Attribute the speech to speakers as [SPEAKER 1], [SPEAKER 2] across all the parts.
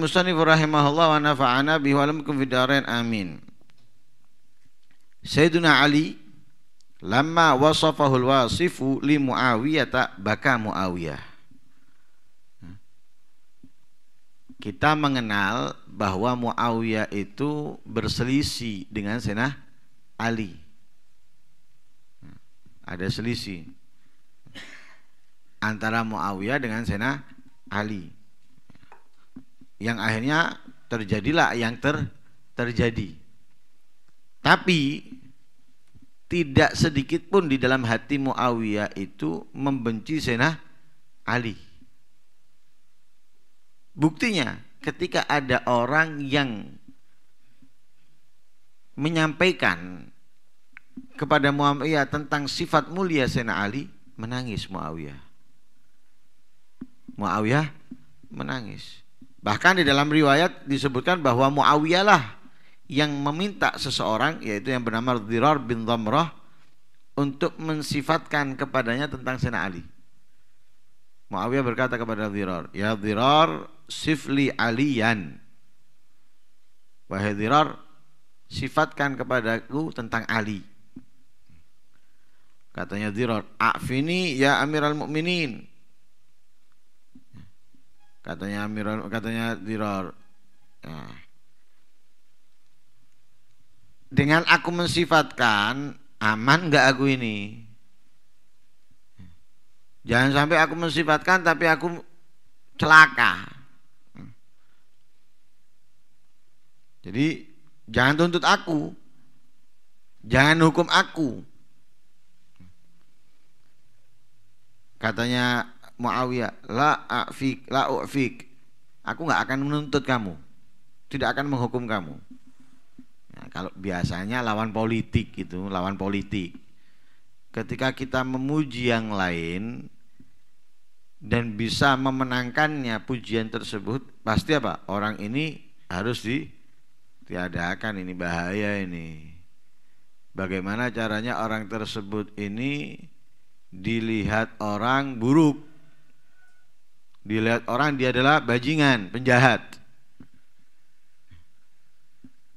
[SPEAKER 1] al-musannif rahimahullah wa nafa'ana bihi wa lam fidarain amin. Sayyiduna Ali lamma wasafahu al-wasifu li Muawiyah baka Muawiyah. Hmm. Kita mengenal bahwa Muawiyah itu berselisih dengan Sayyidina Ali. Hmm. Ada selisih antara Muawiyah dengan Sayyidina Ali yang akhirnya terjadilah yang ter terjadi. Tapi tidak sedikit pun di dalam hati Muawiyah itu membenci sena Ali. Buktinya ketika ada orang yang menyampaikan kepada Muawiyah tentang sifat mulia sena Ali, menangis Muawiyah. Muawiyah menangis. Bahkan di dalam riwayat disebutkan bahwa Muawiyah lah yang meminta seseorang yaitu yang bernama Dirar bin Dhamrah untuk mensifatkan kepadanya tentang Sena Ali. Muawiyah berkata kepada Dirar, "Ya Dirar, sifli aliyan." Wahai Dirar, sifatkan kepadaku tentang Ali. Katanya Dirar, "Afini ya Amiral Mukminin." katanya Amirul katanya Diror nah. dengan aku mensifatkan aman nggak aku ini jangan sampai aku mensifatkan tapi aku celaka jadi jangan tuntut aku jangan hukum aku katanya Muawiyah, la afik, la ufik. Aku nggak akan menuntut kamu, tidak akan menghukum kamu. Nah, kalau biasanya lawan politik gitu, lawan politik. Ketika kita memuji yang lain dan bisa memenangkannya pujian tersebut, pasti apa? Orang ini harus di tiadakan ini bahaya ini. Bagaimana caranya orang tersebut ini dilihat orang buruk Dilihat orang dia adalah bajingan, penjahat.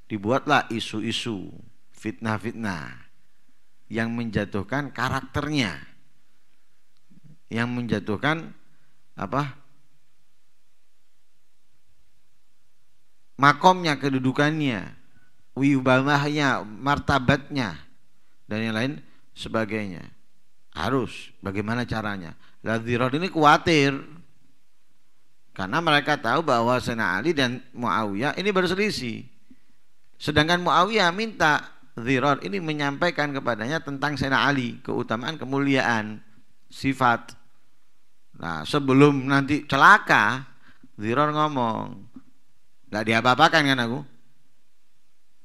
[SPEAKER 1] Dibuatlah isu-isu, fitnah-fitnah yang menjatuhkan karakternya. Yang menjatuhkan apa? makomnya, kedudukannya, wibawahnya, martabatnya, dan yang lain sebagainya. Harus bagaimana caranya? Ladzirat ini khawatir karena mereka tahu bahwa Sena Ali dan Muawiyah ini berselisih. Sedangkan Muawiyah minta Zirar ini menyampaikan kepadanya tentang Sena Ali, keutamaan kemuliaan, sifat. Nah, sebelum nanti celaka, Zirar ngomong, nggak diapa-apakan kan aku,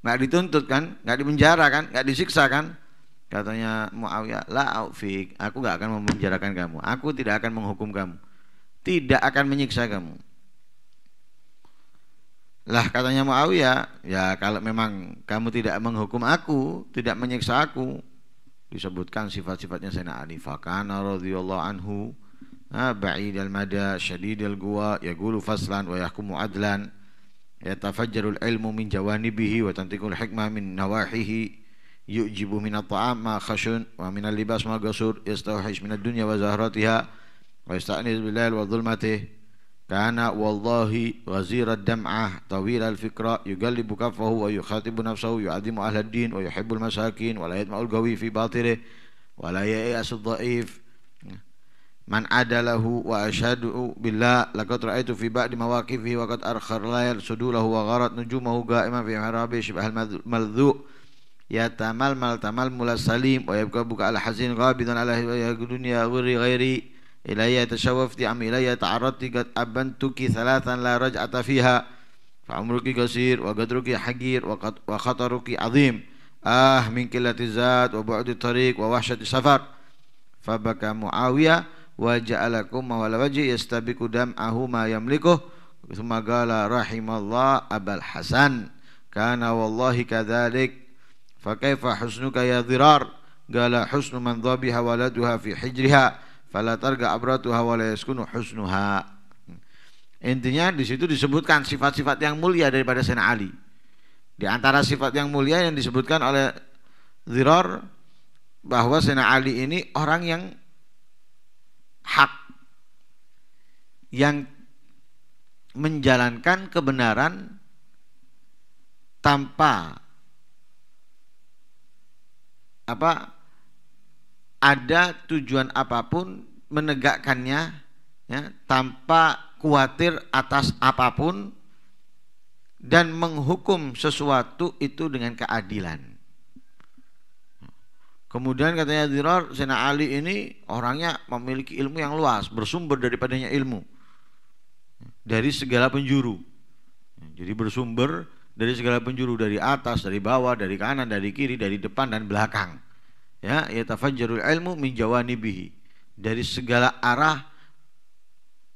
[SPEAKER 1] nggak dituntut kan, nggak dipenjara kan, nggak disiksa kan, katanya Muawiyah, la aufik, aku nggak akan memenjarakan kamu, aku tidak akan menghukum kamu tidak akan menyiksa kamu. Lah katanya Muawiyah, ya kalau memang kamu tidak menghukum aku, tidak menyiksa aku, disebutkan sifat-sifatnya Sayyidina Ali fakana radhiyallahu anhu ba'id al-mada syadid al-guwa yaqulu faslan wa yahkumu adlan yatafajjaru al-ilmu min jawanibihi wa tantiqul hikmah min nawahihi yujibu min at-ta'am ma khashun wa min al-libas ma qasur yastawhish min ad-dunya wa zahratiha ويستأنس بالليل والظلمة كان والله غزير الدمعة طويل الفكرة يقلب كفه ويخاطب نفسه يعظم أهل الدين ويحب المساكين ولا يدمع القوي في باطله ولا ييأس الضعيف من له وأشهد بالله لقد رأيت في بعض مواقفه وقد أرخر ليل سدوله وغرت نجومه قائما في محرابه شبه الملذوء يتململ تململ السليم ويبكى بكاء الحزين غابضا على الدنيا غير غيري إلي تشوفت أم إلي تعرضت قد أبنتك ثلاثا لا رجعة فيها فعمرك قصير وقدرك حقير وخطرك عظيم آه من قلة الزاد وبعد الطريق ووحشة السفر فبكى معاوية وجعل كمه على وجه يستبق دمعه ما يملكه ثم قال رحم الله أبا الحسن كان والله كذلك فكيف حسنك يا ضرار قال حسن من ضبها ولدها في حجرها fala targa abratuha wa yaskunu husnuha intinya di situ disebutkan sifat-sifat yang mulia daripada Sayyidina Ali di antara sifat yang mulia yang disebutkan oleh Ziror bahwa Sayyidina Ali ini orang yang hak yang menjalankan kebenaran tanpa apa ada tujuan apapun menegakkannya ya, tanpa khawatir atas apapun dan menghukum sesuatu itu dengan keadilan. Kemudian katanya Dirar, Sena Ali ini orangnya memiliki ilmu yang luas, bersumber daripadanya ilmu dari segala penjuru. Jadi bersumber dari segala penjuru dari atas, dari bawah, dari kanan, dari kiri, dari depan dan belakang ya yatafajjarul ilmu min jawanibihi dari segala arah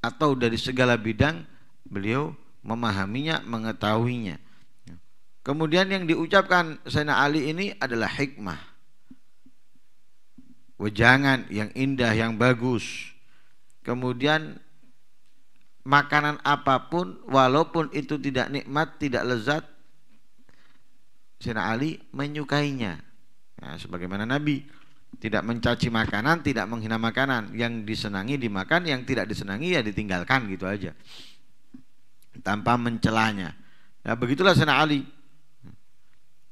[SPEAKER 1] atau dari segala bidang beliau memahaminya mengetahuinya kemudian yang diucapkan Sayyidina Ali ini adalah hikmah wejangan yang indah yang bagus kemudian makanan apapun walaupun itu tidak nikmat tidak lezat Sayyidina Ali menyukainya ya, sebagaimana Nabi tidak mencaci makanan, tidak menghina makanan, yang disenangi dimakan, yang tidak disenangi ya ditinggalkan gitu aja, tanpa mencelanya. Nah begitulah Sena Ali.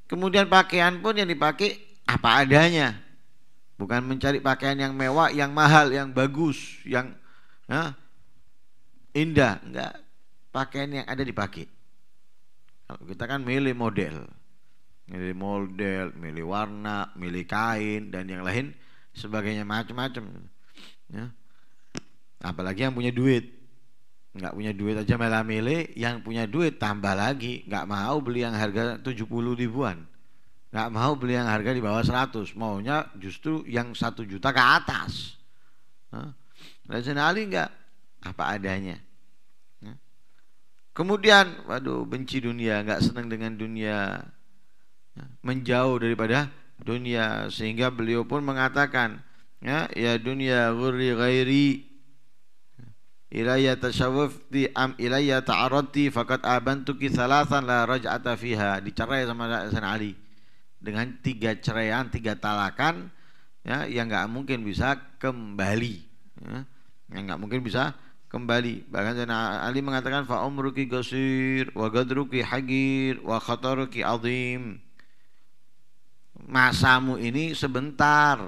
[SPEAKER 1] Kemudian pakaian pun yang dipakai apa adanya, bukan mencari pakaian yang mewah, yang mahal, yang bagus, yang ya, indah, enggak pakaian yang ada dipakai. Kalau kita kan milih model, milih model, milih warna, milih kain dan yang lain sebagainya macam-macam. Ya. Apalagi yang punya duit, nggak punya duit aja malah milih, yang punya duit tambah lagi, nggak mau beli yang harga tujuh puluh ribuan, nggak mau beli yang harga di bawah seratus, maunya justru yang satu juta ke atas. Rasional Ali nggak apa adanya. Ya. Kemudian, waduh benci dunia, nggak seneng dengan dunia, Ya, menjauh daripada dunia sehingga beliau pun mengatakan ya ya dunia ghurri ghairi ilayya tashawwafti am ilayya ta'arati fakat abantuki salasan la raj'ata fiha dicerai sama Hasan Ali dengan tiga ceraian tiga talakan ya yang nggak mungkin bisa kembali ya, yang nggak mungkin bisa kembali bahkan Hasan Ali mengatakan fa umruki qasir wa gadruki hagir wa khataruki azim masamu ini sebentar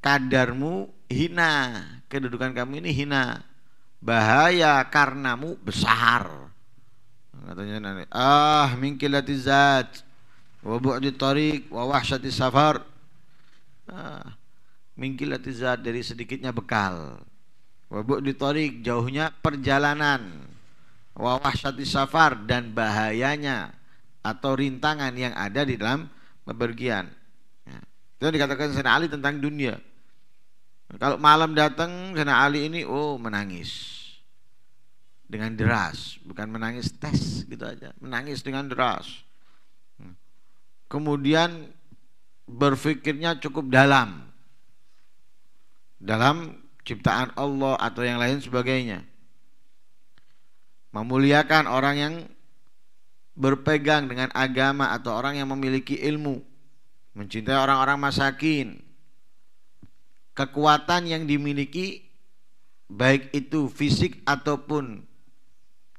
[SPEAKER 1] kadarmu hina kedudukan kamu ini hina bahaya karenamu besar katanya nanti ah mingkilati zat wa bu'di tariq wa wahsyati safar ah, mingkilati zat dari sedikitnya bekal wa bu'di tariq jauhnya perjalanan wa wahsyati safar dan bahayanya atau rintangan yang ada di dalam bepergian. Ya. Itu dikatakan Sena Ali tentang dunia. Kalau malam datang Sena Ali ini oh menangis dengan deras, bukan menangis tes gitu aja, menangis dengan deras. Hmm. Kemudian berfikirnya cukup dalam dalam ciptaan Allah atau yang lain sebagainya. Memuliakan orang yang berpegang dengan agama atau orang yang memiliki ilmu, mencintai orang-orang masakin. Kekuatan yang dimiliki baik itu fisik ataupun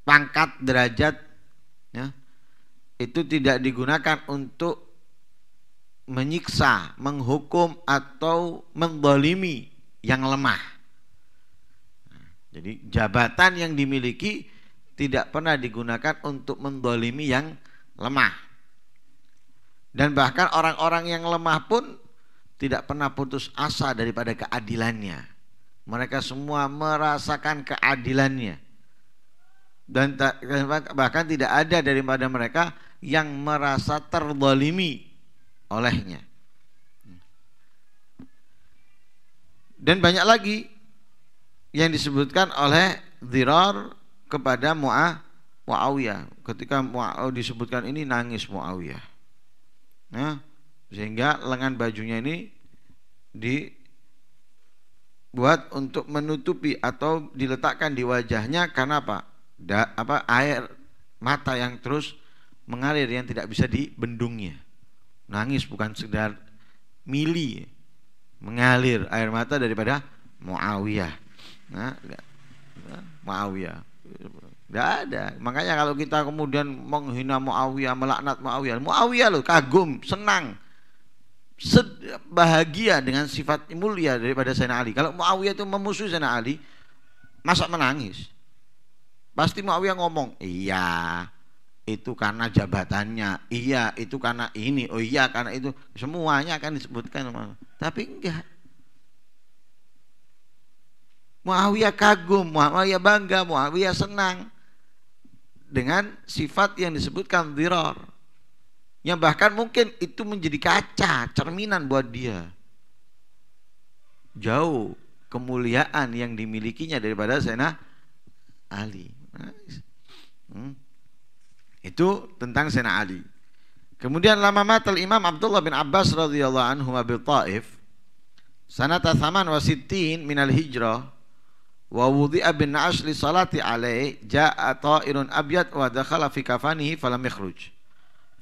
[SPEAKER 1] pangkat derajat ya, itu tidak digunakan untuk menyiksa, menghukum atau mendolimi yang lemah. Nah, jadi jabatan yang dimiliki tidak pernah digunakan untuk mendolimi yang lemah. Dan bahkan orang-orang yang lemah pun tidak pernah putus asa daripada keadilannya. Mereka semua merasakan keadilannya. Dan bahkan tidak ada daripada mereka yang merasa terdolimi olehnya. Dan banyak lagi yang disebutkan oleh Dirar kepada Mu'ah Muawiyah. Ketika Muawiyah disebutkan ini nangis Muawiyah. Nah, sehingga lengan bajunya ini dibuat untuk menutupi atau diletakkan di wajahnya karena apa? Da, apa air mata yang terus mengalir yang tidak bisa dibendungnya. Nangis bukan sekedar mili mengalir air mata daripada Muawiyah. Nah, Muawiyah. Tidak ada. Makanya kalau kita kemudian menghina Muawiyah, melaknat Muawiyah, Muawiyah loh kagum, senang, bahagia dengan sifat mulia daripada Sayyidina Ali. Kalau Muawiyah itu memusuhi Sayyidina Ali, masa menangis? Pasti Muawiyah ngomong, iya itu karena jabatannya, iya itu karena ini, oh iya karena itu, semuanya akan disebutkan. Tapi enggak, Muawiyah kagum, Muawiyah bangga, Muawiyah senang dengan sifat yang disebutkan diror yang bahkan mungkin itu menjadi kaca cerminan buat dia jauh kemuliaan yang dimilikinya daripada Sayyidina Ali hmm. itu tentang Sayyidina Ali kemudian lama matal Imam Abdullah bin Abbas radhiyallahu anhu bil Taif sanata thaman wa sittin hijrah wa wudi'a bin asli salati alai ja'a ta'irun abyad wa dakhala fi kafanihi falam yakhruj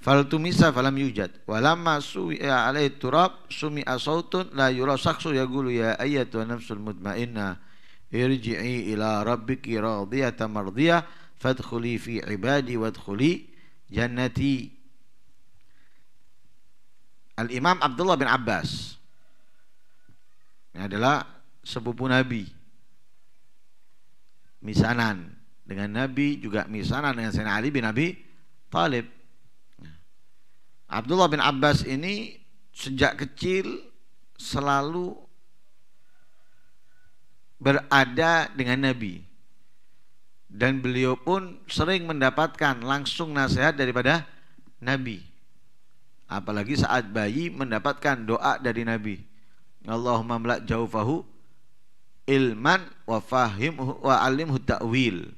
[SPEAKER 1] faltumisa falam yujad walamma suwi'a alai turab sumi'a sautun la yura shakhsu yaqulu ya ayyatu nafsul mutmainnah irji'i ila rabbiki radiyatan mardiyah fadkhuli fi ibadi wadkhuli jannati Al-Imam Abdullah bin Abbas Ini adalah sepupu Nabi misanan dengan Nabi juga misanan dengan Sayyidina Ali bin Abi Talib Abdullah bin Abbas ini sejak kecil selalu berada dengan Nabi dan beliau pun sering mendapatkan langsung nasihat daripada Nabi apalagi saat bayi mendapatkan doa dari Nabi Allahumma mla' ilman wa fahim wa alim hudawil.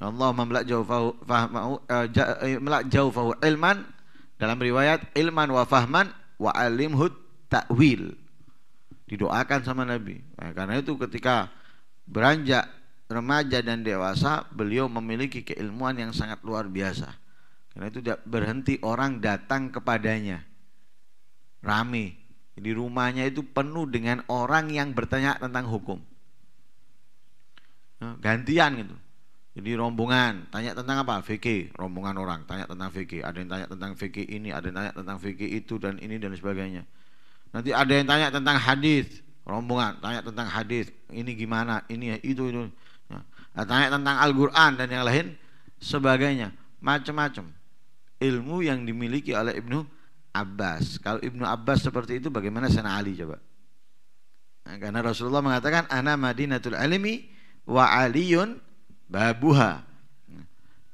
[SPEAKER 1] Allah mamlak jauh fahmahu eh, eh, melak jauh fahu ilman dalam riwayat ilman wa fahman wa hud takwil didoakan sama Nabi nah, karena itu ketika beranjak remaja dan dewasa beliau memiliki keilmuan yang sangat luar biasa karena itu tidak berhenti orang datang kepadanya rame di rumahnya itu penuh dengan orang yang bertanya tentang hukum. Eh, gantian gitu. Jadi rombongan tanya tentang apa? VK, rombongan orang tanya tentang VK. Ada yang tanya tentang VK ini, ada yang tanya tentang VK itu dan ini dan sebagainya. Nanti ada yang tanya tentang hadis, rombongan tanya tentang hadis. Ini gimana? Ini ya itu itu. Nah, tanya tentang Al-Qur'an dan yang lain sebagainya. Macam-macam ilmu yang dimiliki oleh Ibnu Abbas. Kalau Ibnu Abbas seperti itu bagaimana sana Ali coba? Nah, karena Rasulullah mengatakan ana madinatul alimi wa aliyun babuha. Nah,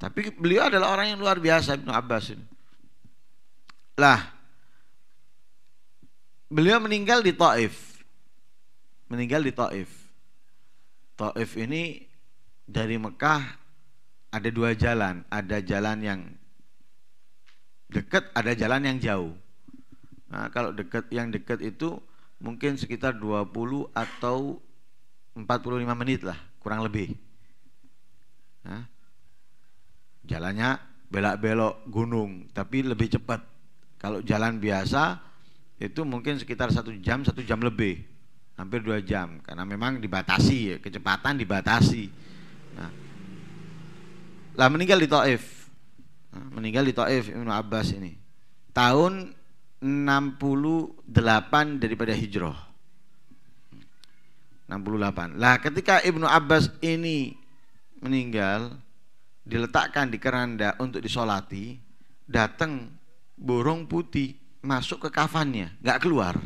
[SPEAKER 1] tapi beliau adalah orang yang luar biasa Ibnu Abbas ini. Lah beliau meninggal di Taif. Meninggal di Taif. Taif ini dari Mekah ada dua jalan, ada jalan yang dekat ada jalan yang jauh. Nah, kalau dekat yang dekat itu mungkin sekitar 20 atau 45 menit lah, kurang lebih. Nah, jalannya belak-belok gunung, tapi lebih cepat. Kalau jalan biasa itu mungkin sekitar satu jam, satu jam lebih, hampir dua jam, karena memang dibatasi ya, kecepatan dibatasi. Nah, lah meninggal di Taif Nah, meninggal di Taif Ibnu Abbas ini tahun 68 daripada hijrah 68 lah ketika Ibnu Abbas ini meninggal diletakkan di keranda untuk disolati datang burung putih masuk ke kafannya nggak keluar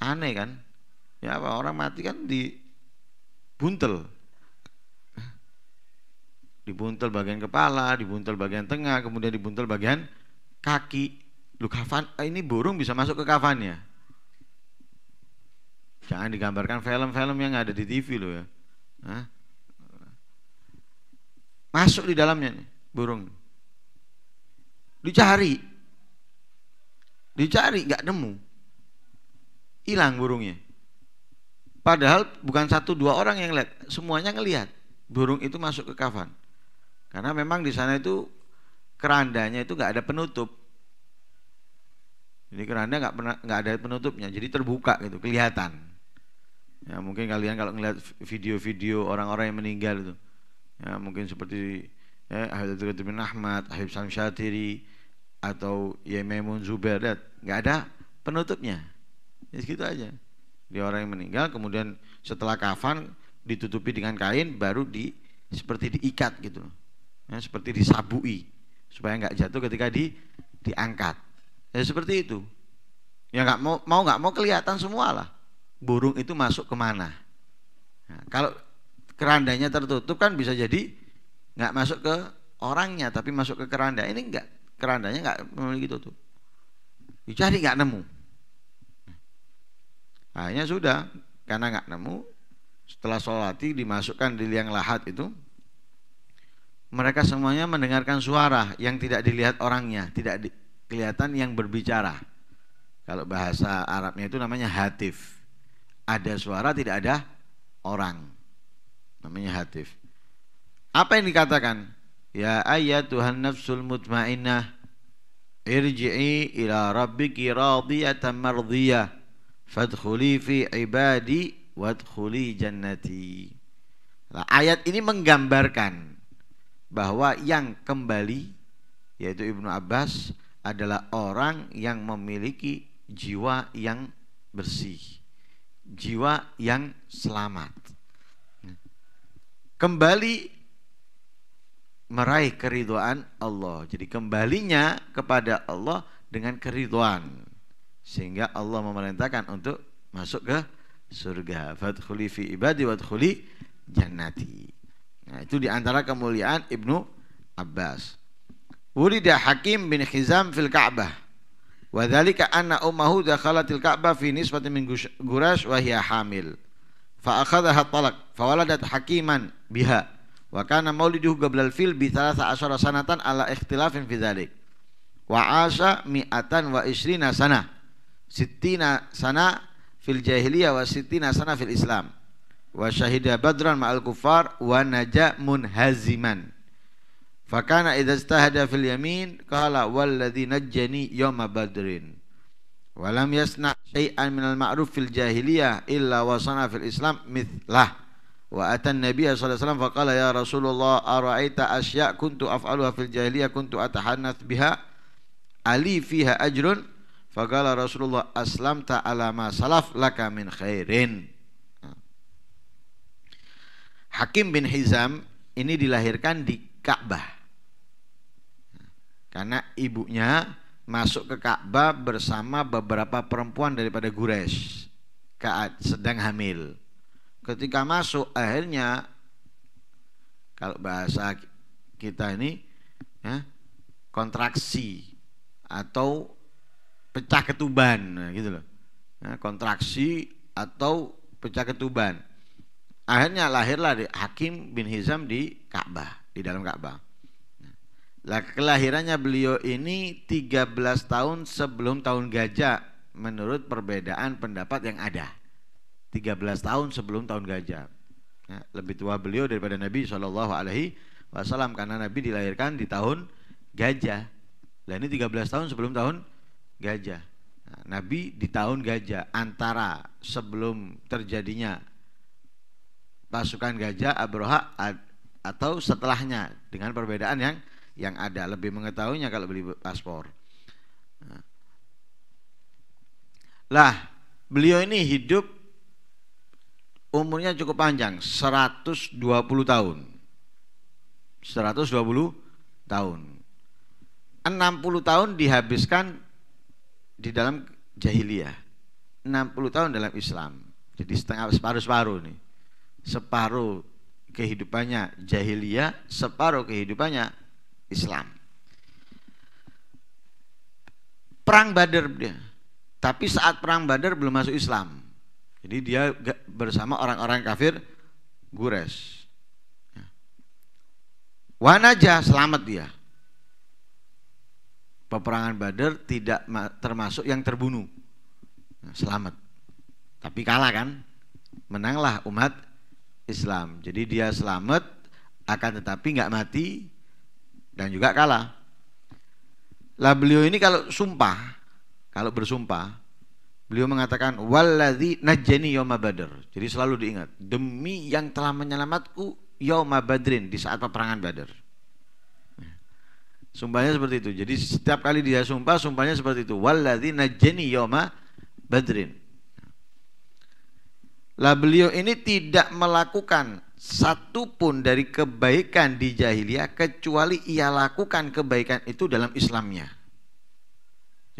[SPEAKER 1] aneh kan ya apa orang mati kan di buntel dibuntel bagian kepala, dibuntel bagian tengah, kemudian dibuntel bagian kaki. Lu kafan, eh, ini burung bisa masuk ke kafannya. Jangan digambarkan film-film yang ada di TV lo ya. Hah? Masuk di dalamnya nih, burung. Dicari. Dicari nggak nemu. Hilang burungnya. Padahal bukan satu dua orang yang lihat, semuanya ngelihat burung itu masuk ke kafan. Karena memang di sana itu kerandanya itu nggak ada penutup. Jadi keranda nggak pernah nggak ada penutupnya, jadi terbuka gitu, kelihatan. Ya mungkin kalian kalau ngeliat video-video orang-orang yang meninggal itu, ya mungkin seperti ya, Habib bin Ahmad, Habib Salim Syatiri, atau Yememun ya Zubair nggak ada penutupnya ya segitu aja dia orang yang meninggal kemudian setelah kafan ditutupi dengan kain baru di seperti diikat gitu loh ya, seperti disabui supaya nggak jatuh ketika di diangkat ya seperti itu ya nggak mau mau nggak mau kelihatan semua lah burung itu masuk kemana nah, ya, kalau kerandanya tertutup kan bisa jadi nggak masuk ke orangnya tapi masuk ke keranda ini nggak kerandanya nggak memiliki tutup dicari nggak nemu akhirnya sudah karena nggak nemu setelah sholati dimasukkan di liang lahat itu mereka semuanya mendengarkan suara yang tidak dilihat orangnya, tidak di, kelihatan yang berbicara. Kalau bahasa Arabnya itu namanya hatif. Ada suara tidak ada orang. Namanya hatif. Apa yang dikatakan? Ya ayat Tuhan nafsul mutmainnah irji'i ila rabbiki radiyatan mardiyah fadkhuli fi ibadi wadkhuli jannati. Nah, ayat ini menggambarkan bahwa yang kembali yaitu Ibnu Abbas adalah orang yang memiliki jiwa yang bersih, jiwa yang selamat. Kembali meraih keriduan Allah. Jadi kembalinya kepada Allah dengan keriduan. Sehingga Allah memerintahkan untuk masuk ke surga. Fadkhuli fi ibadi wadkhuli jannati. Nah, itu diantara kemuliaan Ibnu Abbas. Wulida Hakim bin Khizam fil Ka'bah. Wa dzalika anna ummuhu dakhalatil Ka'bah fi nisbatin min gurash wa hiya hamil. Fa akhadhaha talak. fa waladat Hakiman biha. Wa kana mauliduhu qabla al-fil bi 13 sanatan ala ikhtilafin fi dzalik. Wa asha mi'atan wa ishrina sana. Sittina sana fil jahiliyah wa sittina sana fil Islam. وشهد بدرا مع الكفار ونجا منهزما فكان إذا اجتهد في اليمين قال والذي نجني يوم بدر ولم يصنع شيئا من المعروف في الجاهلية إلا وصنع في الإسلام مثله وأتى النبي صلى الله عليه وسلم فقال يا رسول الله أرأيت أشياء كنت أفعلها في الجاهلية كنت أتحنث بها ألي فيها أجر فقال رسول الله أسلمت على ما سلف لك من خير Hakim bin Hizam ini dilahirkan di Ka'bah. Karena ibunya masuk ke Ka'bah bersama beberapa perempuan daripada Gures saat sedang hamil. Ketika masuk akhirnya kalau bahasa kita ini ya, kontraksi atau pecah ketuban gitu loh. Ya, kontraksi atau pecah ketuban Akhirnya lahirlah di Hakim bin Hizam di Ka'bah, di dalam Ka'bah. Nah, kelahirannya beliau ini 13 tahun sebelum tahun gajah menurut perbedaan pendapat yang ada. 13 tahun sebelum tahun gajah. Nah, lebih tua beliau daripada Nabi Shallallahu alaihi wasallam karena Nabi dilahirkan di tahun gajah. Lah ini 13 tahun sebelum tahun gajah. Nah, Nabi di tahun gajah antara sebelum terjadinya pasukan gajah Abroha atau setelahnya dengan perbedaan yang yang ada lebih mengetahuinya kalau beli paspor. Nah. Lah, beliau ini hidup umurnya cukup panjang, 120 tahun. 120 tahun. 60 tahun dihabiskan di dalam jahiliyah. 60 tahun dalam Islam. Jadi setengah separuh-separuh nih separuh kehidupannya jahiliyah, separuh kehidupannya Islam. Perang Badar dia. Tapi saat perang Badar belum masuk Islam. Jadi dia bersama orang-orang kafir Gures. Ya. Wanaja selamat dia. Peperangan Badar tidak termasuk yang terbunuh. Ya, selamat. Tapi kalah kan? Menanglah umat Islam. Jadi dia selamat akan tetapi nggak mati dan juga kalah. Lah beliau ini kalau sumpah, kalau bersumpah, beliau mengatakan waladhi najjani yoma badr. Jadi selalu diingat, demi yang telah menyelamatku yoma badrin di saat peperangan badr. Sumpahnya seperti itu. Jadi setiap kali dia sumpah, sumpahnya seperti itu. Waladhi najjani yoma badrin. Lah beliau ini tidak melakukan satu pun dari kebaikan di jahiliyah kecuali ia lakukan kebaikan itu dalam Islamnya.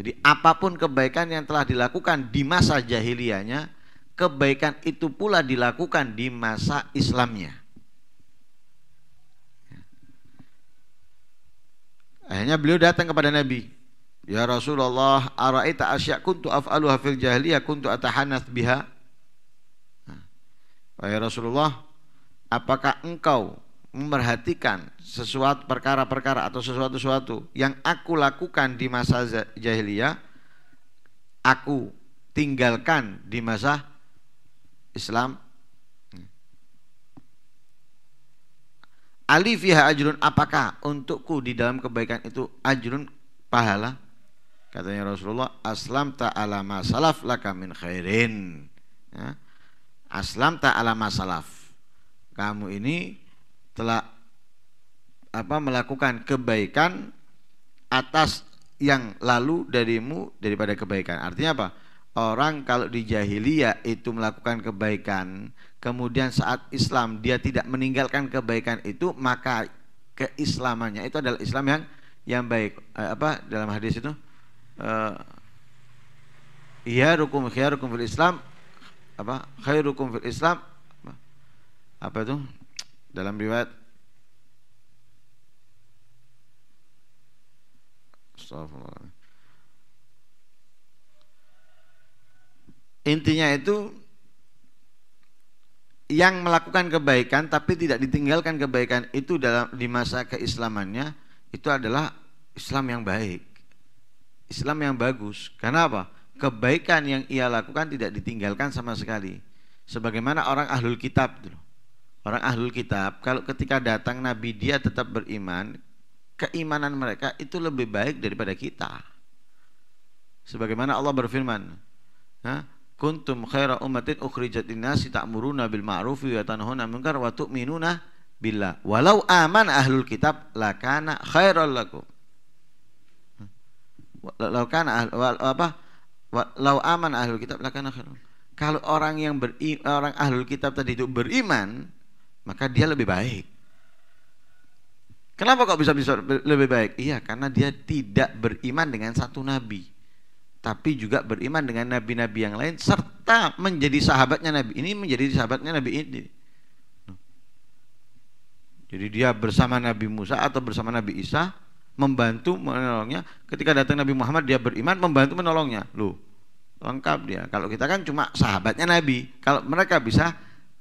[SPEAKER 1] Jadi apapun kebaikan yang telah dilakukan di masa jahiliyahnya, kebaikan itu pula dilakukan di masa Islamnya. Akhirnya beliau datang kepada Nabi. Ya Rasulullah, araita asya kuntu af'aluha fil jahiliyah kuntu atahanas biha? Wahai Rasulullah, apakah engkau memperhatikan sesuatu perkara-perkara atau sesuatu-sesuatu yang aku lakukan di masa jahiliyah aku tinggalkan di masa Islam hmm. Ali fiha ya, ajrun apakah untukku di dalam kebaikan itu ajrun pahala katanya Rasulullah aslam ta'ala ma salaf laka min khairin ya aslam tak ala masalaf kamu ini telah apa melakukan kebaikan atas yang lalu darimu daripada kebaikan artinya apa orang kalau di jahiliyah itu melakukan kebaikan kemudian saat Islam dia tidak meninggalkan kebaikan itu maka keislamannya itu adalah Islam yang yang baik eh, apa dalam hadis itu eh, iya rukum fil Islam apa khairukum fil Islam apa, apa itu
[SPEAKER 2] dalam riwayat
[SPEAKER 1] Intinya itu yang melakukan kebaikan tapi tidak ditinggalkan kebaikan itu dalam di masa keislamannya itu adalah Islam yang baik. Islam yang bagus. Karena apa? kebaikan yang ia lakukan tidak ditinggalkan sama sekali. Sebagaimana orang ahlul kitab dulu. Orang ahlul kitab kalau ketika datang nabi dia tetap beriman, keimanan mereka itu lebih baik daripada kita. Sebagaimana Allah berfirman, "Kuntum khaira ummatin ukhrijat linnasi ta'muruna bil ma'rufi wa tanhauna munkar wa tu'minuna bila Walau aman ahlul kitab lakana khairal lakum." Lalu apa? Lau aman ahlul kitab lakana khairun. Kalau orang yang ber, orang ahlul kitab tadi itu beriman, maka dia lebih baik. Kenapa kok bisa bisa lebih baik? Iya, karena dia tidak beriman dengan satu nabi, tapi juga beriman dengan nabi-nabi yang lain serta menjadi sahabatnya nabi ini menjadi sahabatnya nabi ini. Jadi dia bersama Nabi Musa atau bersama Nabi Isa membantu menolongnya ketika datang Nabi Muhammad dia beriman membantu menolongnya lu lengkap dia kalau kita kan cuma sahabatnya Nabi kalau mereka bisa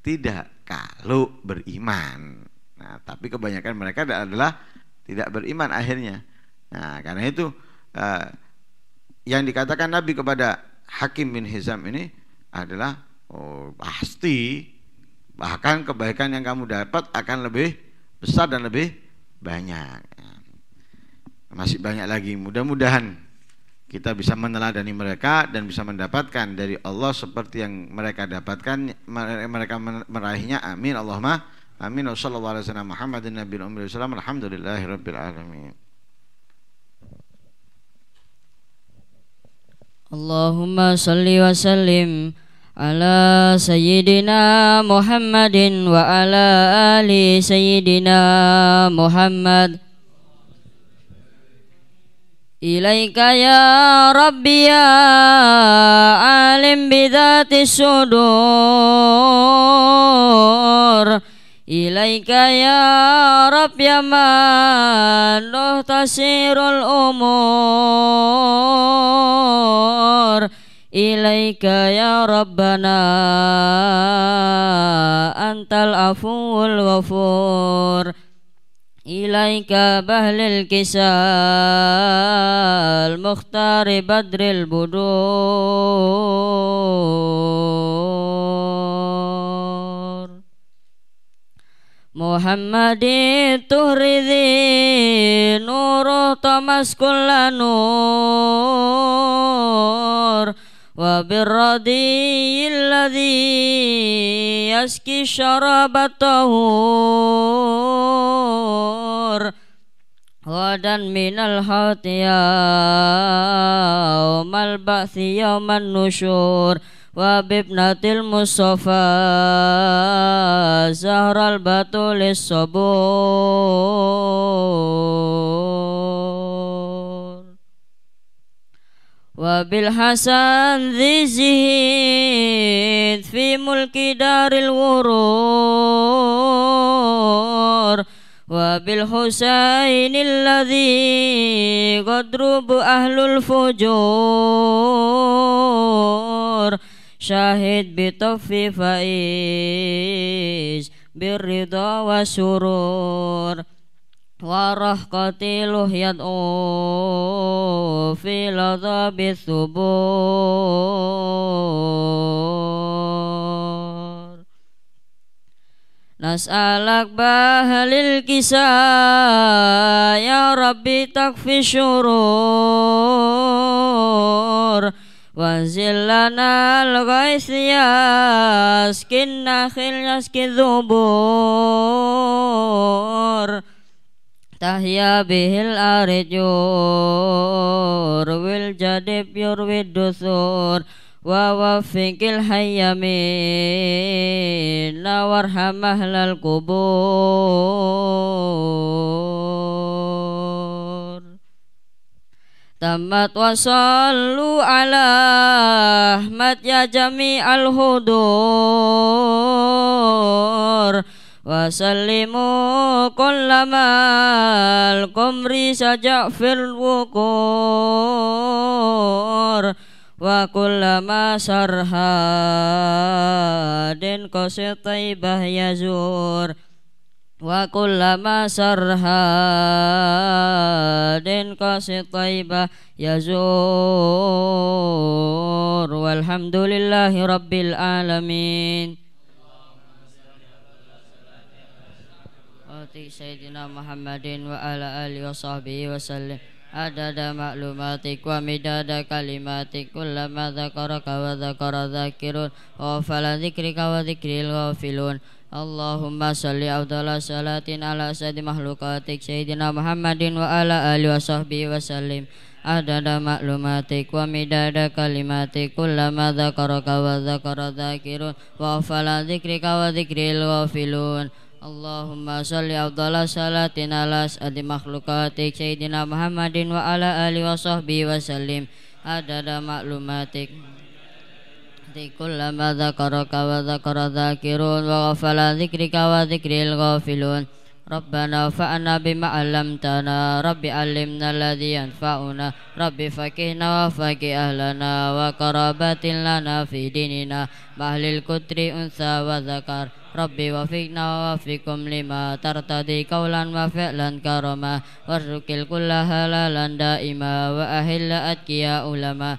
[SPEAKER 1] tidak kalau beriman nah tapi kebanyakan mereka adalah tidak beriman akhirnya nah karena itu eh, yang dikatakan Nabi kepada Hakim bin Hizam ini adalah oh, pasti bahkan kebaikan yang kamu dapat akan lebih besar dan lebih banyak masih banyak lagi. Mudah-mudahan kita bisa meneladani mereka dan bisa mendapatkan dari Allah seperti yang mereka dapatkan mereka meraihnya amin Allahumma amin sallallahu alaihi wasallam Muhammadin wasallam alhamdulillahirabbil alamin
[SPEAKER 3] Allahumma salli wa sallim ala sayyidina Muhammadin wa ala ali sayyidina Muhammad ilaika ya rabbi ya alim bidhati sudur ilaika ya rabbi ya man tasirul umur ilaika ya rabbana antal afuul wafur ilaika bahlil kisal mukhtari badril budur Muhammadin turidhi nuruh tamas kulla nur وبالردي الذي يسقي شراب الطهور غدا من الحوت يوم البعث يوم النشور وبابنة المصطفى زهر البتول الصبور Wabil Hasan Zizid Fi mulki daril wurur Wabil Husainil ladhi Qadrubu ahlul fujur Syahid bitofi faiz Birrida wa surur ورحقتي لهيت في لطب الصبور نسألك بأهل الكساء يا ربي تكفي الشرور وانزل لنا الغيث يسكن النخيل يسكن الذبور tahya bihil arjur wil jadib yurwid dusur wa wafikil hayyamin warhamah lal kubur tamat wa sallu ala ahmad ya jami al hudur وسلموا كلما القمر سجع في الوقور وكلما سرهاد قصد طيبه يزور وكلما سرهاد قصد طيبه يزور والحمد لله رب العالمين hormati Sayyidina Muhammadin wa ala alihi wa sahbihi wa sallim adada maklumatik wa midada kalimatik kullama dhakaraka wa dhakara dhakirun wa fala dhikrika wa wa filun Allahumma salli Abdullah salatin ala sayyidina mahlukatik Sayyidina Muhammadin wa ala alihi wa sahbihi wa sallim adada maklumatik wa midada kalimatik kullama dhakaraka wa dhakara dhakirun wa fala dhikrika wa wa filun Allahumma salli afdala salatin ala sa'adi makhlukatik Sayyidina Muhammadin wa ala alihi wa sahbihi wa sallim Adada maklumatik Di kullama dhakaraka wa dhakara dhakirun Wa ghafala dhikrika wa dhikril ghafilun ربنا فأنا بما علمتنا ربي علمنا الذي ينفعنا ربي فكهنا وفك أهلنا وقرابات لنا في ديننا بأهل الكتر أنثى وذكر ربي وفقنا ووفقكم لما ترتدي قولا وفعلا كرما وارزق الكل هلالا دائما وأهل أتقياء علماء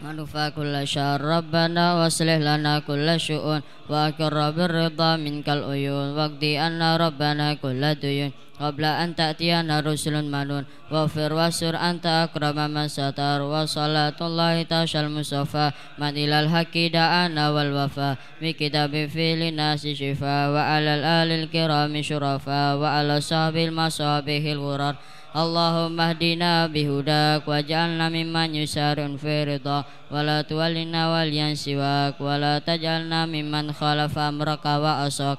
[SPEAKER 3] ونفى كل شر ربنا واصلح لنا كل شؤون وأكر بالرضا منك العيون واقضي أن ربنا كل ديون قبل أن تأتينا رسل منون واغفر واستر أنت أكرم من ستر وصلاة الله تاشا المصطفى من إلى الحق دعانا والوفاء بكتاب في للناس شفاء وعلى الآل الكرام شرفاء وعلى صحب المصابيح الغرر Allahumma hdina bihudak waj'alna mimman yusarun fi wala wa la tuwallina waliyan siwak wa la taj'alna mimman khalafa amraka wa asak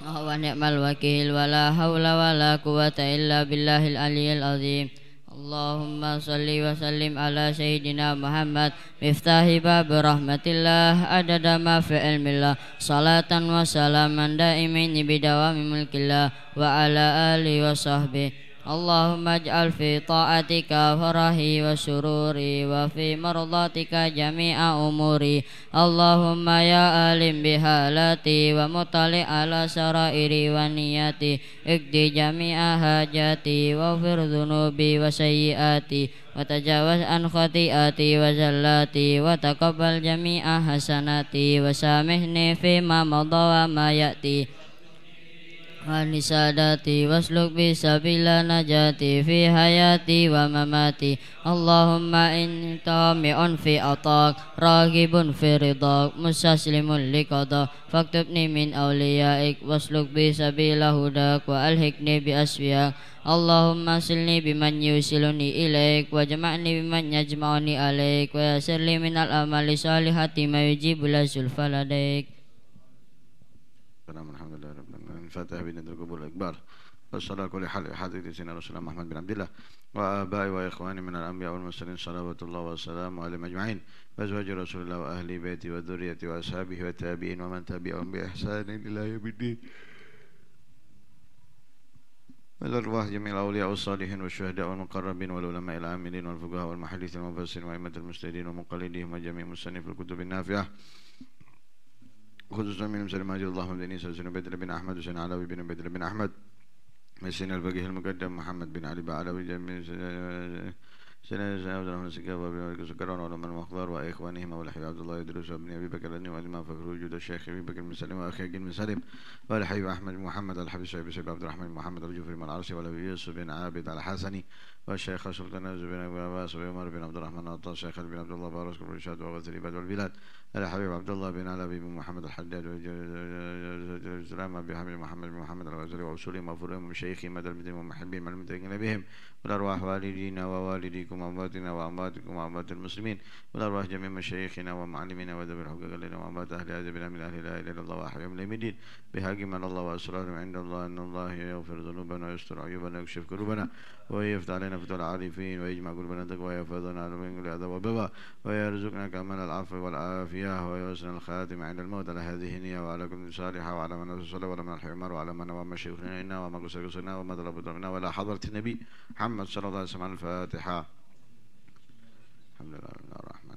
[SPEAKER 3] oh, wa ni'mal wakil wa la hawla wa quwata illa billahil aliyyil azim Allahumma salli wa sallim ala Sayyidina Muhammad Miftahi bab rahmatillah adada ma fi ilmillah Salatan wa salaman daimin bidawami mulkillah Wa ala alihi wa sahbihi اللهم اجعل في طاعتك فرحي وسروري وفي مرضاتك جميع أموري اللهم يا ألم بحالاتي ومطلع على سرائري ونياتي اقضي جميع حاجاتي واغفر ذنوبي وسيئاتي وتجاوز عن خطيئاتي وزلاتي وتقبل جميع حسناتي وسامحني فيما مضى وما يأتي anisadati wasluk bila najati fi hayati wa mamati Allahumma inta mi'un fi atak ragibun fi ridak musaslimun liqada faktubni min awliyaik wasluk bisabila hudak wa alhikni bi asfiyak Allahumma silni biman yusiluni ilaik wa jama'ni biman yajma'uni alaik wa yasirli minal amali salihati mayujibu lasul faladaik
[SPEAKER 2] Assalamualaikum الفاتحة بندر القبول الإقبال والصلاة كل حال حديث سيدنا رسول الله محمد بن عبد الله وآبائي وإخواني من الأنبياء والمرسلين صلوات الله وسلامه عليهم أجمعين وأزواج رسول الله وأهل بيتي وذريتي وأصحابه والتابعين ومن تبعهم بإحسان إلى يوم الدين والأرواح جميع الأولياء والصالحين والشهداء والمقربين والعلماء العاملين والفقهاء والمحدثين والمفسرين وأئمة المجتهدين ومقلديهم وجميع مصنف الكتب النافعة خصوصا من مسلم ماجد اللهم دني سيدنا بدر بن أحمد وسيدنا علوي بن بدر بن أحمد مسين الفقيه المقدم محمد بن علي بعلوي من سيدنا سيدنا عبد الرحمن السكاف وابن مالك السكران وعلم المخضار واخوانهما والحبيب عبد الله يدرس وابن ابي بكر النبي والامام فخر وجود الشيخ ابي بكر بن سلم واخي من سلم والحبيب احمد محمد الحبيب سعيد بن عبد الرحمن محمد الجوفري من العرسي والابي يوسف بن عابد الحسني والشيخ سلطان زبير بن عباس وعمر بن عبد الرحمن العطار شيخ بن عبد الله بارك بن رشاد وغزل العباد والبلاد حبيب عبد الله بن علي بن محمد الحداد وسلام ابي حمد محمد بن محمد الغزالي وعسولي مغفورهم وشيخي مدى المدين ومحبين من المتقين بهم والارواح والدينا ووالديكم وامواتنا وامواتكم واموات المسلمين والارواح جميع مشايخنا ومعلمينا وذوي الحقوق لنا واموات اهل ادبنا من اهل لا اله الا الله واحياهم لم الدين بهاج من الله واسرارهم عند الله ان الله يغفر ذنوبنا ويستر عيوبنا ويكشف كروبنا ويفتح علينا نفت العارفين ويجمع كل بناتك ويفضنا على من كل عذاب وبابا ويرزقنا كمال العفو والعافية ويحسن الخاتم عند الموت على هذه النية وعلى كل صالحة وعلى من صلى وعلى من الحمار وعلى من وما شيخنا إنا وما قصرنا وما ضربنا ولا حضرة النبي محمد صلى الله عليه وسلم الفاتحة الحمد لله رب العالمين الرحمن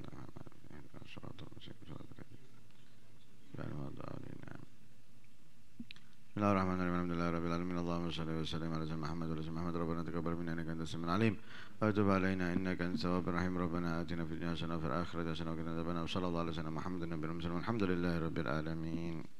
[SPEAKER 2] الرحيم الصلاة والسلام على بسم الله الرحمن الرحيم الحمد لله رب العالمين اللهم صل وسلم على سيدنا محمد وعلى محمد ربنا تقبل منا انك انت السميع العليم وتب علينا انك انت التواب الرحيم ربنا اتنا في الدنيا حسنه وفي الاخره حسنه وقنا عذاب النار وصلى الله على سيدنا محمد النبي المسلم والحمد لله رب العالمين